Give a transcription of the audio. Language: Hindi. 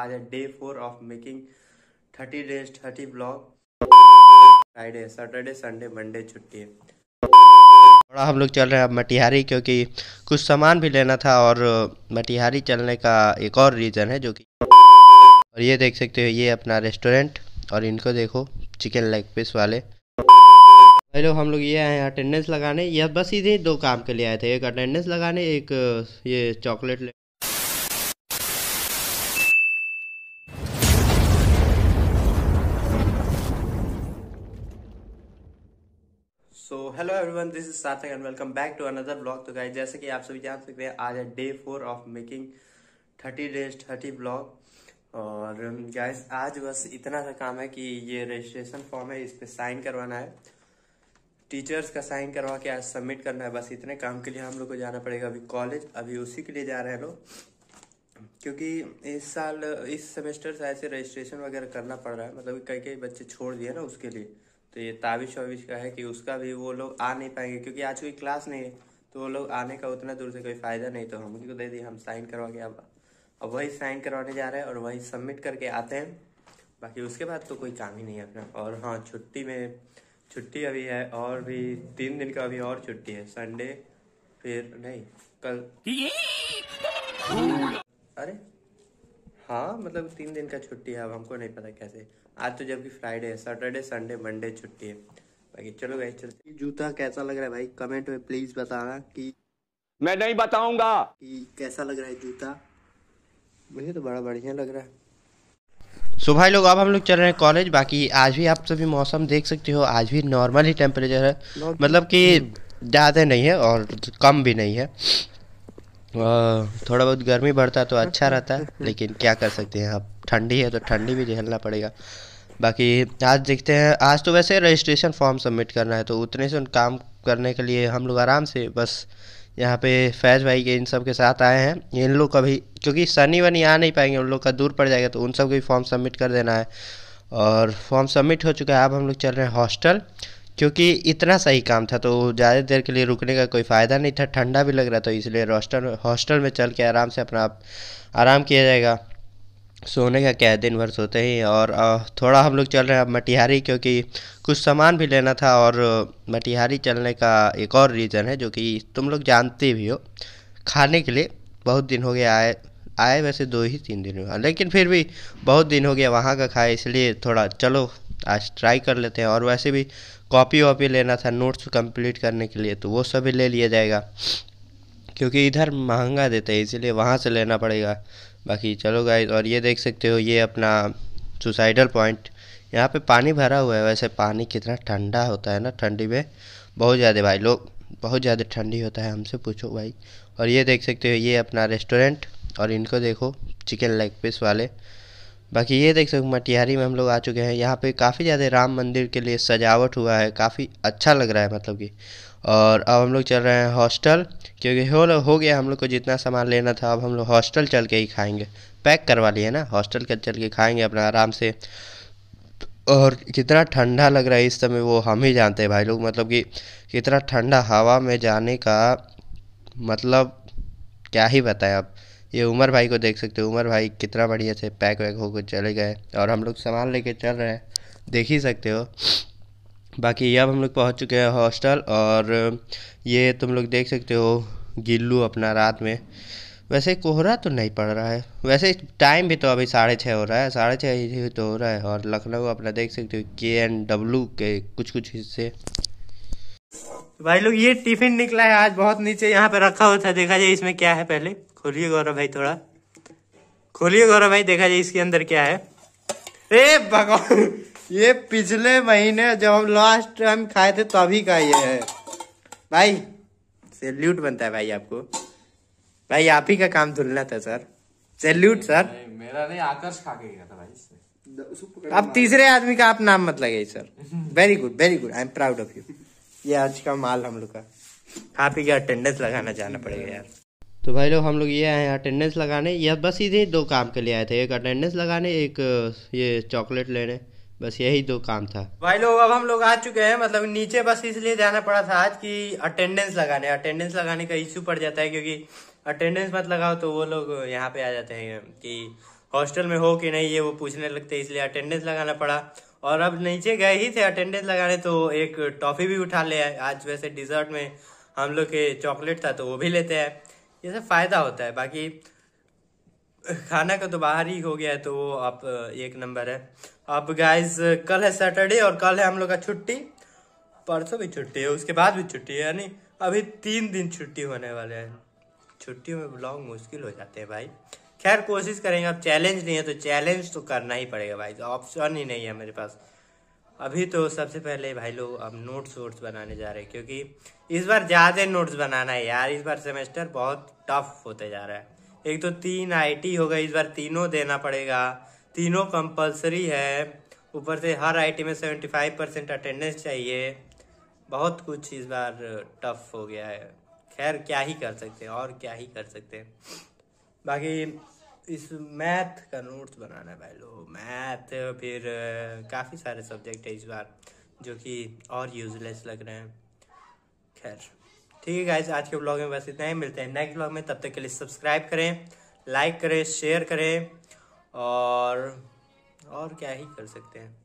आज है day four of making thirty days thirty blog Friday Saturday Sunday Monday छुट्टी थोड़ा हम लोग चल रहे हैं अब मटिहारी क्योंकि कुछ सामान भी लेना था और मटिहारी चलने का एक और रीज़न है जो कि और ये देख सकते हो ये अपना रेस्टोरेंट और इनको देखो चिकन लेग पीस वाले हेलो लोग हम लोग ये आए हैं अटेंडेंस लगाने या बस इधर दो काम के लिए आए थे एक अटेंडेंस लगाने एक ये चॉकलेट ले so hello everyone this is Sarthak and welcome back to another blog तो गाइस जैसे कि आप सभी जान सकते हैं आज है day four of making thirty days thirty blog और गाइस um, आज बस इतना सा काम है कि ये रजिस्ट्रेशन फॉर्म है इस पर साइन करवाना है टीचर्स का साइन करवा के आज सबमिट करना है बस इतने काम के लिए हम लोग को जाना पड़ेगा अभी कॉलेज अभी उसी के लिए जा रहे हैं लोग क्योंकि इस साल इस सेमेस्टर से ऐसे रजिस्ट्रेशन वगैरह करना पड़ रहा है मतलब कई कई बच्चे छोड़ दिए ना उसके लिए तो ये ताविश वाविश का है कि उसका भी वो लोग आ नहीं पाएंगे क्योंकि आज कोई क्लास नहीं है तो वो लोग आने का उतना दूर से कोई फ़ायदा नहीं तो हम उनको दे दिए हम साइन करवा के अब अब वही साइन करवाने जा रहे हैं और वही सबमिट करके आते हैं बाकी उसके बाद तो कोई काम ही नहीं है अपना और हाँ छुट्टी में छुट्टी अभी है और भी तीन दिन का अभी और छुट्टी है संडे फिर नहीं कल अरे हाँ मतलब तीन दिन का छुट्टी है अब हमको नहीं पता कैसे आज तो जबकि फ्राइडे है सैटरडे संडे मंडे छुट्टी है बाकी चलो भाई चलते जूता कैसा लग रहा है भाई कमेंट में प्लीज बताना कि मैं नहीं बताऊंगा कि कैसा लग रहा है जूता मुझे तो बड़ा बढ़िया लग रहा है सो भाई लोग अब हम लोग चल रहे हैं कॉलेज बाकी आज भी आप सभी मौसम देख सकते हो आज भी नॉर्मल ही टेम्परेचर है मतलब कि हम्म। ज़्यादा नहीं है और कम भी नहीं है थोड़ा बहुत गर्मी बढ़ता तो अच्छा रहता लेकिन क्या कर सकते हैं अब ठंडी है तो ठंडी भी झेलना पड़ेगा बाकी आज देखते हैं आज तो वैसे रजिस्ट्रेशन फॉर्म सबमिट करना है तो उतने से उन काम करने के लिए हम लोग आराम से बस यहाँ पे फैज भाई के इन सब के साथ आए हैं इन लोग का भी क्योंकि सनी वनी आ नहीं पाएंगे उन लोग का दूर पड़ जाएगा तो उन सब को भी फॉर्म सबमिट कर देना है और फॉर्म सबमिट हो चुका है अब हम लोग चल रहे हैं हॉस्टल क्योंकि इतना सही काम था तो ज़्यादा देर के लिए रुकने का कोई फ़ायदा नहीं था ठंडा भी लग रहा था इसलिए हॉस्टल हॉस्टल में चल के आराम से अपना आप आराम किया जाएगा सोने का क्या है दिन भर सोते ही और थोड़ा हम लोग चल रहे हैं अब मटिहारी क्योंकि कुछ सामान भी लेना था और मटिहारी चलने का एक और रीज़न है जो कि तुम लोग जानते भी हो खाने के लिए बहुत दिन हो गया आए आए वैसे दो ही तीन दिन हुआ लेकिन फिर भी बहुत दिन हो गया वहाँ का खाए इसलिए थोड़ा चलो आज ट्राई कर लेते हैं और वैसे भी कॉपी वॉपी लेना था नोट्स कंप्लीट करने के लिए तो वो सभी ले लिया जाएगा क्योंकि इधर महंगा देते हैं इसीलिए वहाँ से लेना पड़ेगा बाकी चलो गाइस और ये देख सकते हो ये अपना सुसाइडल पॉइंट यहाँ पे पानी भरा हुआ है वैसे पानी कितना ठंडा होता है ना ठंडी में बहुत ज़्यादा भाई लोग बहुत ज़्यादा ठंडी होता है हमसे पूछो भाई और ये देख सकते हो ये अपना रेस्टोरेंट और इनको देखो चिकन लेग पीस वाले बाकी ये देख सकते मटिहारी में हम लोग आ चुके हैं यहाँ पे काफ़ी ज़्यादा राम मंदिर के लिए सजावट हुआ है काफ़ी अच्छा लग रहा है मतलब कि और अब हम लोग चल रहे हैं हॉस्टल क्योंकि हो हो गया हम लोग को जितना सामान लेना था अब हम लोग हॉस्टल चल के ही खाएंगे पैक करवा लिए ना हॉस्टल का चल के खाएंगे अपना आराम से और कितना ठंडा लग रहा है इस समय वो हम ही जानते हैं भाई लोग मतलब कि कितना ठंडा हवा में जाने का मतलब क्या ही बताएं अब ये उमर भाई को देख सकते हो उमर भाई कितना बढ़िया से पैक वैक होकर चले गए और हम लोग सामान लेके चल रहे हैं देख ही सकते हो बाकी अब हम लोग पहुंच चुके हैं हॉस्टल और ये तुम लोग देख सकते हो गिल्लू अपना रात में वैसे कोहरा तो नहीं पड़ रहा है वैसे टाइम भी तो अभी साढ़े छः हो रहा है साढ़े छः ही तो हो रहा है और लखनऊ अपना देख सकते हो के एन डब्लू के कुछ कुछ हिस्से भाई लोग ये टिफिन निकला है आज बहुत नीचे यहाँ पे रखा हुआ था देखा जाए इसमें क्या है पहले खोलिए गौरव भाई थोड़ा खोलिए गौरव भाई देखा जाए इसके अंदर क्या है ए भगवान ये पिछले महीने जब हम लास्ट टाइम खाए थे तभी का ये है भाई सैल्यूट बनता है भाई आपको भाई आप ही का काम धुलना था सर सैल्यूट सर मेरा नहीं आकर्ष खा के गया था भाई अब तीसरे आदमी का आप नाम मत लगे sir very good very good I am proud of you ये आज का माल हम लोग का आप ही का अटेंडेंस लगाना जाना पड़ेगा यार तो भाई लोग हम लोग ये आए हैं अटेंडेंस लगाने या बस इधर दो काम के लिए आए थे एक अटेंडेंस लगाने एक ये चॉकलेट लेने बस यही दो काम था भाई लोग अब हम लोग आ चुके हैं मतलब नीचे बस इसलिए जाना पड़ा था आज कि अटेंडेंस लगाने अटेंडेंस लगाने का इश्यू पड़ जाता है क्योंकि अटेंडेंस मत लगाओ तो वो लोग यहाँ पे आ जाते हैं कि हॉस्टल में हो कि नहीं ये वो पूछने लगते इसलिए अटेंडेंस लगाना पड़ा और अब नीचे गए ही थे अटेंडेंस लगाने तो एक टॉफ़ी भी उठा ले आज वैसे डिजर्ट में हम लोग के चॉकलेट था तो वो भी लेते हैं ये सब फ़ायदा होता है बाकी खाना का तो बाहर ही हो गया है तो वो आप एक नंबर है अब गाइज कल है सैटरडे और कल है हम लोग का छुट्टी परसों भी छुट्टी है उसके बाद भी छुट्टी है यानी अभी तीन दिन छुट्टी होने वाले हैं छुट्टियों में ब्लॉग मुश्किल हो जाते हैं भाई खैर कोशिश करेंगे अब चैलेंज नहीं है तो चैलेंज तो करना ही पड़ेगा भाई ऑप्शन तो ही नहीं है मेरे पास अभी तो सबसे पहले भाई लोग अब नोट्स वोट्स बनाने जा रहे हैं क्योंकि इस बार ज़्यादा नोट्स बनाना है यार इस बार सेमेस्टर बहुत टफ होते जा रहा है एक तो तीन आईटी गए इस बार तीनों देना पड़ेगा तीनों कंपलसरी है ऊपर से हर आईटी में सेवेंटी फाइव परसेंट अटेंडेंस चाहिए बहुत कुछ इस बार टफ हो गया है खैर क्या ही कर सकते हैं और क्या ही कर सकते हैं बाकी इस मैथ का नोट्स बनाना है भाई लोग मैथ फिर काफ़ी सारे सब्जेक्ट है इस बार जो कि और यूजलेस लग रहे हैं खैर ठीक है गाइज आज के ब्लॉग में बस इतना ही मिलते हैं नेक्स्ट ब्लॉग में तब तक के लिए सब्सक्राइब करें लाइक करें शेयर करें और और क्या ही कर सकते हैं